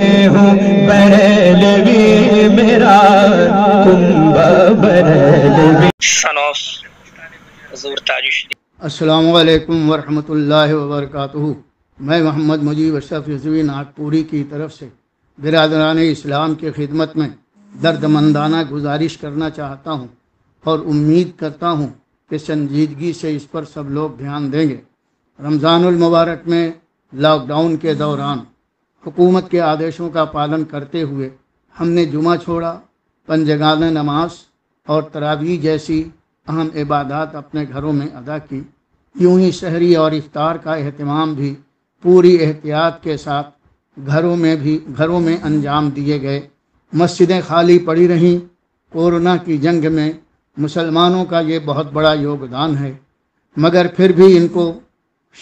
हूँ बरलवी मेरा कुंभ मैं मोहम्मद मुजीब अशफ़ यजवी नागपुरी की तरफ से बिरदरान इस्लाम की खिदमत में दर्दमंदाना गुजारिश करना चाहता हूँ और उम्मीद करता हूँ कि संजीदगी से इस पर सब लोग ध्यान देंगे रमज़ानमबारक में लॉकडाउन के दौरान हुकूमत के आदेशों का पालन करते हुए हमने जुमा छोड़ा पंजगान नमाज और तरावी जैसी अहम इबादत अपने घरों में अदा की यूं ही शहरी और इफ्तार का अहतमाम भी पूरी एहतियात के साथ घरों में भी घरों में अंजाम दिए गए मस्जिदें खाली पड़ी रहीं कोरोना की जंग में मुसलमानों का ये बहुत बड़ा योगदान है मगर फिर भी इनको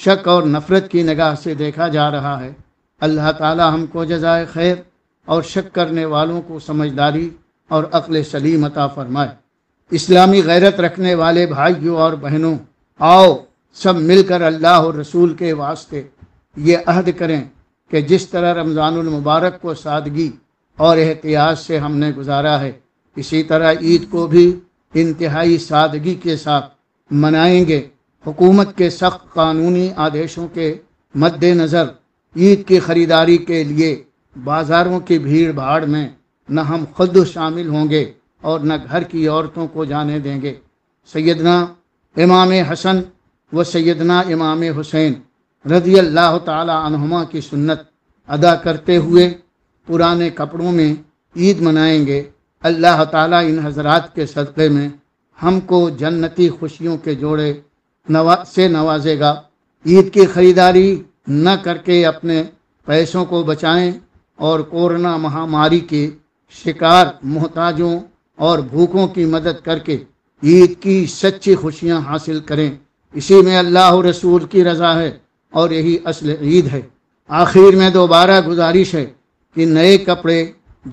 शक और नफ़रत की निगाह से देखा जा रहा है अल्लाह ताला हमको जजाय खैर और शक करने वालों को समझदारी और अक्ल सलीम अता फरमाए इस्लामी गैरत रखने वाले भाइयों और बहनों आओ सब मिलकर अल्लाह और रसूल के वास्ते ये अहद करें कि जिस तरह रमज़ानुल मुबारक को सादगी और एहतियात से हमने गुजारा है इसी तरह ईद को भी इंतहाई सादगी के साथ मनाएंगे हुकूमत के सख्त कानूनी आदेशों के मद्देनज़र ईद की खरीदारी के लिए बाजारों की भीड़ भाड़ में न हम खुद शामिल होंगे और न घर की औरतों को जाने देंगे सैदना इमाम हसन व सैदना इमाम हुसैन रजी अल्लाह तहुमा की सुन्नत अदा करते हुए पुराने कपड़ों में ईद मनाएंगे अल्लाह ताला इन हजरात के सदक़े में हमको जन्नती खुशियों के जोड़े नवा से नवाजेगा ईद की ख़रीदारी न करके अपने पैसों को बचाएं और कोरोना महामारी के शिकार मोहताजों और भूखों की मदद करके ईद की सच्ची खुशियां हासिल करें इसी में अल्लाह रसूल की रजा है और यही असल ईद है आखिर में दोबारा गुजारिश है कि नए कपड़े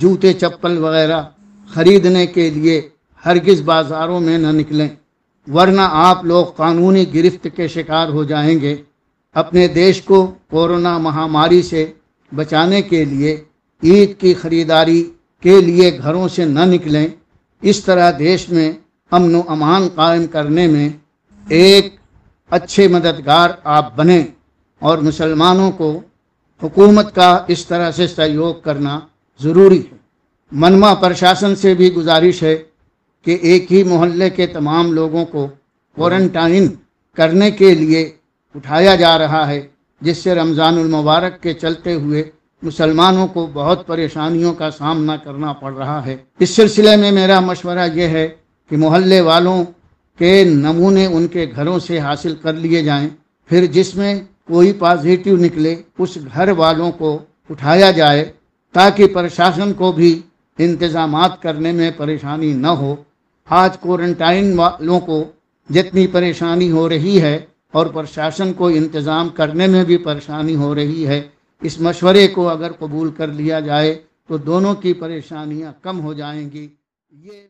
जूते चप्पल वगैरह ख़रीदने के लिए हरगिज़ बाज़ारों में न निकलें वरना आप लोग कानूनी गिरफ्त के शिकार हो जाएंगे अपने देश को कोरोना महामारी से बचाने के लिए ईद की खरीदारी के लिए घरों से न निकलें इस तरह देश में अमन अमान कायम करने में एक अच्छे मददगार आप बने और मुसलमानों को हुकूमत का इस तरह से सहयोग करना ज़रूरी है मनमा प्रशासन से भी गुजारिश है कि एक ही मोहल्ले के तमाम लोगों को क्वारंटाइन करने के लिए उठाया जा रहा है जिससे रमज़ानुल मुबारक के चलते हुए मुसलमानों को बहुत परेशानियों का सामना करना पड़ रहा है इस सिलसिले में मेरा मशवरा यह है कि मोहल्ले वालों के नमूने उनके घरों से हासिल कर लिए जाएं फिर जिसमें कोई पॉजिटिव निकले उस घर वालों को उठाया जाए ताकि प्रशासन को भी इंतज़ाम करने में परेशानी न हो आज क्वारंटाइन वालों को जितनी परेशानी हो रही है और प्रशासन को इंतज़ाम करने में भी परेशानी हो रही है इस मशवरे को अगर कबूल कर लिया जाए तो दोनों की परेशानियां कम हो जाएंगी ये